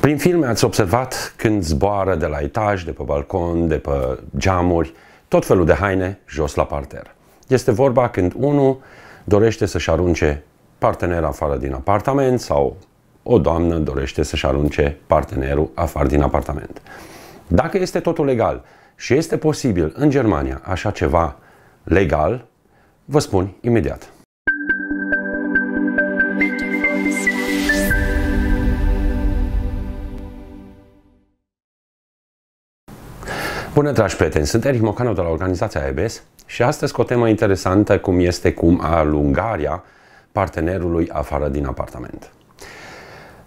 Prin filme ați observat când zboară de la etaj, de pe balcon, de pe geamuri, tot felul de haine jos la parter. Este vorba când unul dorește să-și arunce partener afară din apartament sau o doamnă dorește să-și arunce partenerul afară din apartament. Dacă este totul legal și este posibil în Germania așa ceva legal, vă spun imediat. Bună, dragi prieteni! Sunt Eric Mocanu de la organizația EBS și astăzi cu o temă interesantă cum este cum alungarea partenerului afară din apartament.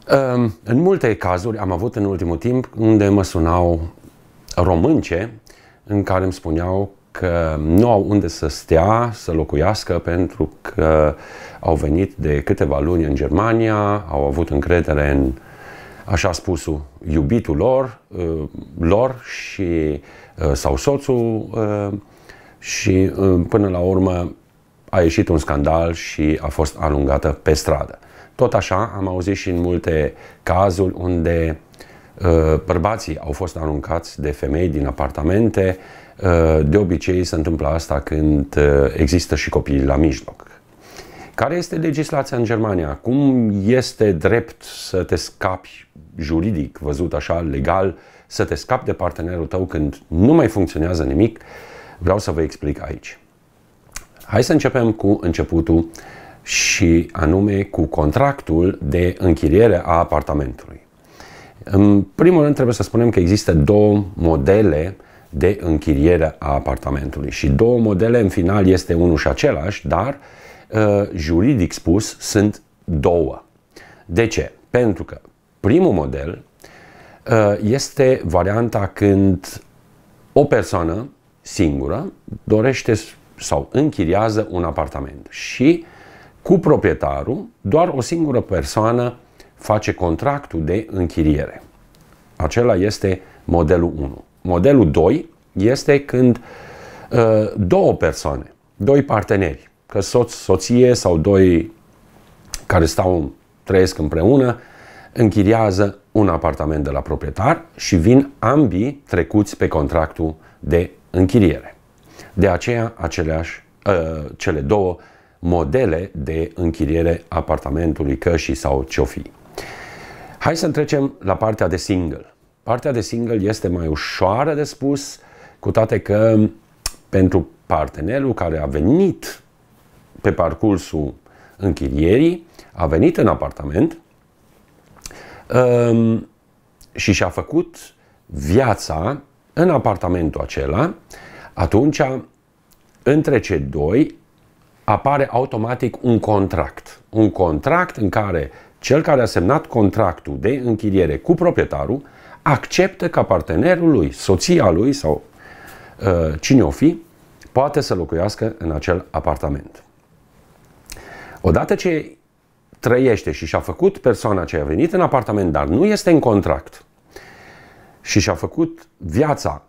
Ehm, în multe cazuri am avut în ultimul timp unde mă sunau românce în care îmi spuneau că nu au unde să stea, să locuiască pentru că au venit de câteva luni în Germania, au avut încredere în uh, așa spus iubitul lor, uh, lor și, uh, sau soțul uh, și până la urmă a ieșit un scandal și a fost alungată pe stradă. Tot așa am auzit și în multe cazuri unde bărbații au fost aruncați de femei din apartamente. De obicei se întâmplă asta când există și copiii la mijloc. Care este legislația în Germania? Cum este drept să te scapi juridic, văzut așa, legal, să te scapi de partenerul tău când nu mai funcționează nimic? Vreau să vă explic aici. Hai să începem cu începutul și anume cu contractul de închiriere a apartamentului. În primul rând trebuie să spunem că există două modele de închiriere a apartamentului și două modele în final este unul și același, dar uh, Eh, juridic spus, sunt două. De ce? Pentru că primul model eh, este varianta când o persoană singură dorește sau închiriază un apartament și cu proprietarul doar o singură persoană face contractul de închiriere. Acela este modelul 1. Modelul 2 este când eh, două persoane, doi parteneri că soț, soție sau doi care stau, trăiesc împreună, închiriază un apartament de la proprietar și vin ambii trecuți pe contractul de închiriere. De aceea, aceleași, uh, cele două modele de închiriere apartamentului, cășii sau ciofi. Hai să trecem la partea de single. Partea de single este mai ușoară de spus, cu toate că pentru partenerul care a venit pe parcursul închirierii, a venit în apartament um, și și-a făcut viața în apartamentul acela, atunci între cei doi apare automatic un contract. Un contract în care cel care a semnat contractul de închiriere cu proprietarul acceptă ca partenerul lui, soția lui sau uh, cine o fi, poate să locuiască în acel apartament. Odată ce trăiește și și-a făcut persoana ce a venit în apartament, dar nu este în contract și și-a făcut viața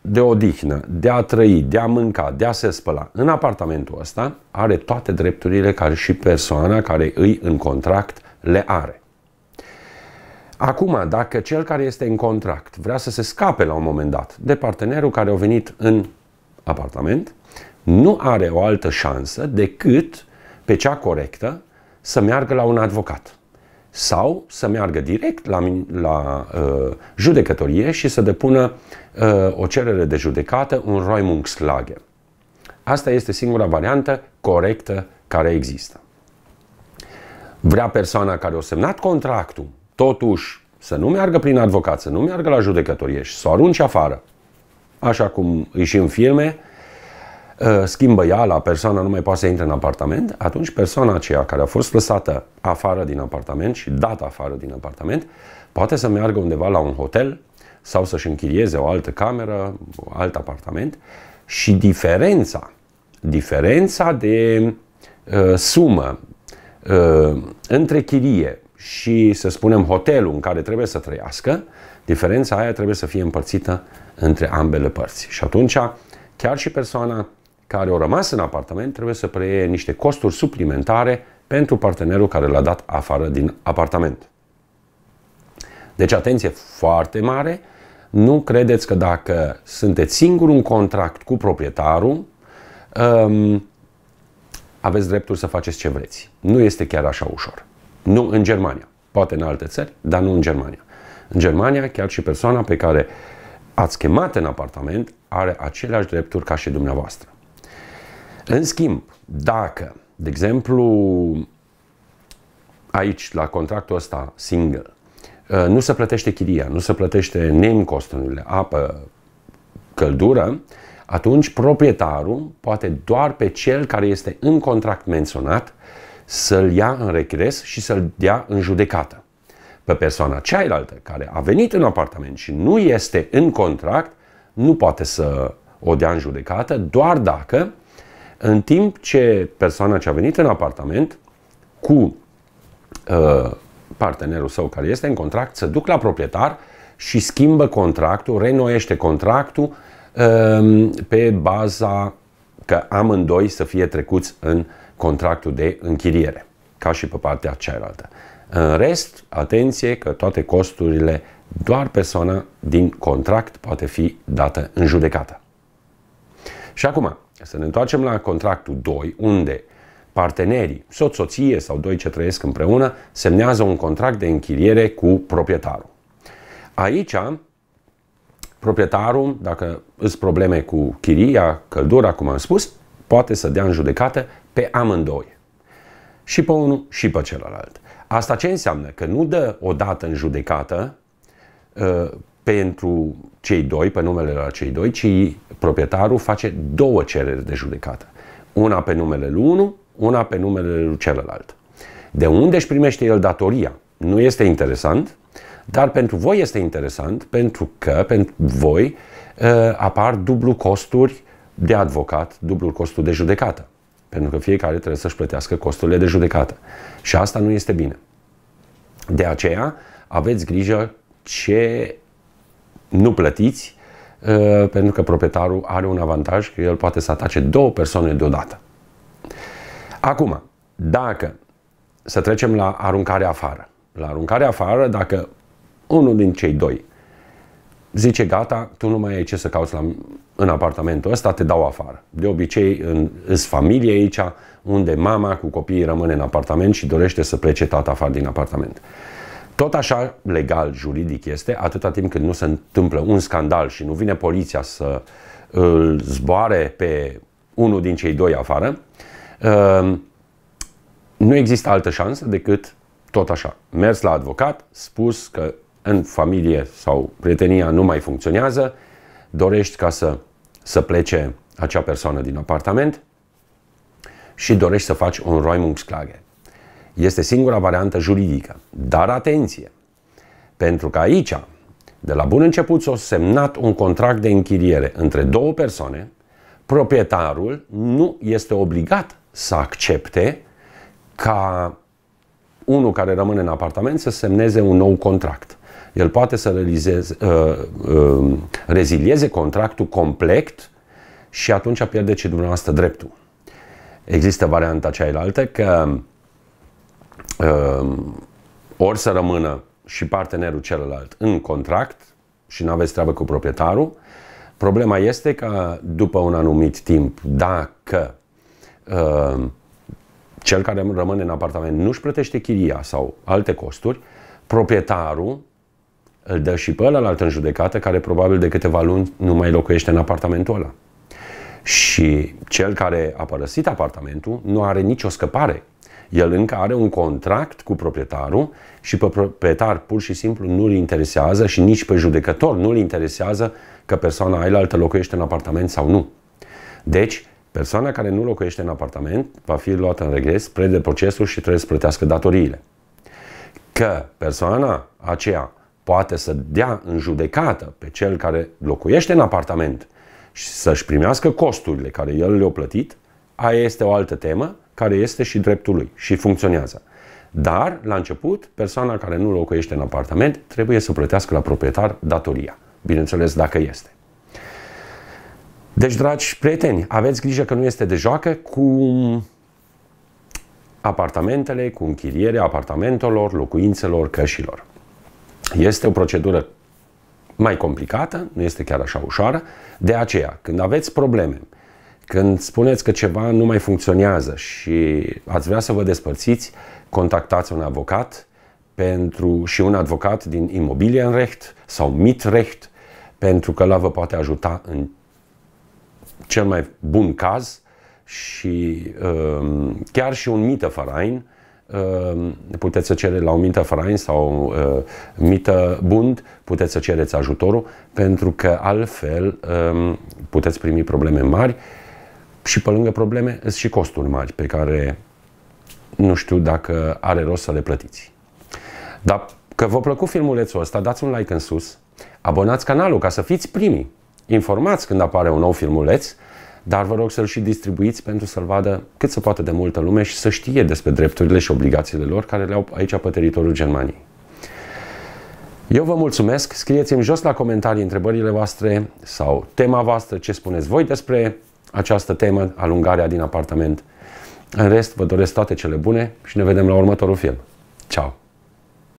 de odihnă, de a trăi, de a mânca, de a se spăla în apartamentul ăsta, are toate drepturile care și persoana care îi în contract le are. Acum, dacă cel care este în contract vrea să se scape la un moment dat de partenerul care a venit în apartament, nu are o altă șansă decât pe cea corectă, să meargă la un avocat sau să meargă direct la, la uh, judecătorie și să depună uh, o cerere de judecată, un Räumungslage. Asta este singura variantă corectă care există. Vrea persoana care a semnat contractul, totuși, să nu meargă prin avocat să nu meargă la judecătorie și să o arunce afară, așa cum îi și în filme, uh, Uh, schimbă ea la persoana nu mai poate să intre în apartament, atunci persoana aceea care a fost lăsată afară din apartament și dată afară din apartament, poate să meargă undeva la un hotel sau să-și închirieze o altă cameră, un alt apartament și diferența, diferența de uh, sumă uh, între chirie și, să spunem, hotelul în care trebuie să trăiască, diferența aia trebuie să fie împărțită între ambele părți. Și atunci, chiar și persoana care au rămas în apartament trebuie să preie niște costuri suplimentare pentru partenerul care l-a dat afară din apartament. Deci atenție foarte mare, nu credeți că dacă sunteți singur un contract cu proprietarul, um, aveți dreptul să faceți ce vreți. Nu este chiar așa ușor. Nu în Germania. Poate în alte țări, dar nu în Germania. În Germania, chiar și persoana pe care ați chemat în apartament are aceleași drepturi ca și dumneavoastră. În schimb, dacă, de exemplu, aici, la contractul ăsta single, uh, nu se plătește chiria, nu se plătește name costurile, apă, căldură, atunci proprietarul poate doar pe cel care este în contract menționat să-l ia în regres și să-l dea în judecată. Pe persoana cealaltă care a venit în apartament și nu este în contract, nu poate să o dea în judecată, doar dacă în timp ce persoana ce a venit în apartament cu uh, partenerul său care este în contract se duc la proprietar și schimbă contractul, renoiește contractul uh, pe baza că amândoi să fie trecuți în contractul de închiriere, ca și pe partea cealaltă. În rest, atenție că toate costurile doar persoana din contract poate fi dată în judecată. Și acum, să ne întoarcem la contractul 2, unde partenerii, soț, soție sau doi ce trăiesc împreună, semnează un contract de închiriere cu proprietarul. Aici, proprietarul, dacă îți probleme cu chiria, căldura, cum am spus, poate să dea în judecată pe amândoi. Și pe unul și pe celălalt. Asta ce înseamnă? Că nu dă o dată în judecată uh, pentru cei doi, pe numele la cei doi, ci proprietarul face două cereri de judecată. Una pe numele lui unul, una pe numele lui celălalt. De unde își primește el datoria? Nu este interesant, dar pentru voi este interesant pentru că pentru voi ă, apar dublu costuri de advocat, dublu costul de judecată. Pentru că fiecare trebuie să-și plătească costurile de judecată. Și asta nu este bine. De aceea, aveți grijă ce nu plătiți, uh, pentru că proprietarul are un avantaj că el poate să atace două persoane deodată. Acum, dacă să trecem la aruncare afară. La aruncare afară, dacă unul din cei doi zice gata, tu nu mai ai ce să cauți la, în apartamentul ăsta, te dau afară. De obicei în, în familie aici, unde mama cu copiii rămâne în apartament și dorește să plece tata afară din apartament. Uh, tot așa legal, juridic este, atâta timp cât nu se întâmplă un scandal și nu vine poliția să îl zboare pe unul din cei doi afară, uh, nu există altă șansă decât tot așa. Mers la advocat, spus că în familie sau prietenia nu mai funcționează, dorești ca să, să plece acea persoană din apartament și dorești să faci un Roimungsklage. Este singura variantă juridică. Dar atenție! Pentru că aici, de la bun început, s-a semnat un contract de închiriere între două persoane, proprietarul nu este obligat să accepte ca unul care rămâne în apartament să semneze un nou contract. El poate să realizeze, uh, uh, rezilieze contractul complet și atunci pierde pierdeți dumneavoastră dreptul. Există varianta cealaltă că Ehm, ori să rămână și partenerul celălalt în contract și nu aveți treabă cu proprietarul. Problema este că după un anumit timp, dacă uh, cel care rămâne în apartament nu-și plătește chiria sau alte costuri, proprietarul îl dă și pe ălălalt în judecată, care probabil de câteva luni nu mai locuiește în apartamentul ăla. Și cel care a părăsit apartamentul nu are nicio scăpare el încă are un contract cu proprietarul și pe proprietar pur și simplu nu-l interesează și nici pe judecător nu-l interesează că persoana ailaltă locuiește în apartament sau nu. Deci, persoana care nu locuiește în apartament va fi luată în regres, prede procesul și trebuie să plătească datoriile. Că persoana aceea poate să dea în judecată pe cel care locuiește în apartament și să-și primească costurile care el le-a plătit, aia este o altă temă, care este și dreptul lui și funcționează. Dar, la început, persoana care nu locuiește în apartament trebuie să plătească la proprietar datoria. Bineînțeles, dacă este. Deci, dragi prieteni, aveți grijă că nu este de joacă cu apartamentele, cu închirierea apartamentelor, locuințelor, cășilor. Este o procedură mai complicată, nu este chiar așa ușoară, de aceea, când aveți probleme, când spuneți că ceva nu mai funcționează și ați vrea să vă despărțiți, contactați un avocat pentru, și un avocat din Immobilienrecht sau Mitrecht, pentru că la vă poate ajuta în cel mai bun caz și um, chiar și un farain um, puteți să cere la un farain sau uh, bund puteți să cereți ajutorul pentru că altfel um, puteți primi probleme mari și pe lângă probleme sunt și costuri mari pe care nu știu dacă are rost să le plătiți. Dar că v-a plăcut filmulețul ăsta, dați un like în sus, abonați canalul ca să fiți primii informați când apare un nou filmuleț, dar vă rog să-l și distribuiți pentru să-l vadă cât se poate de multă lume și să știe despre drepturile și obligațiile lor care le au aici pe teritoriul Germaniei. Eu vă mulțumesc, scrieți-mi jos la comentarii întrebările voastre sau tema voastră, ce spuneți voi despre această temă, alungarea din apartament. În rest, vă doresc toate cele bune și ne vedem la următorul film. Ciao!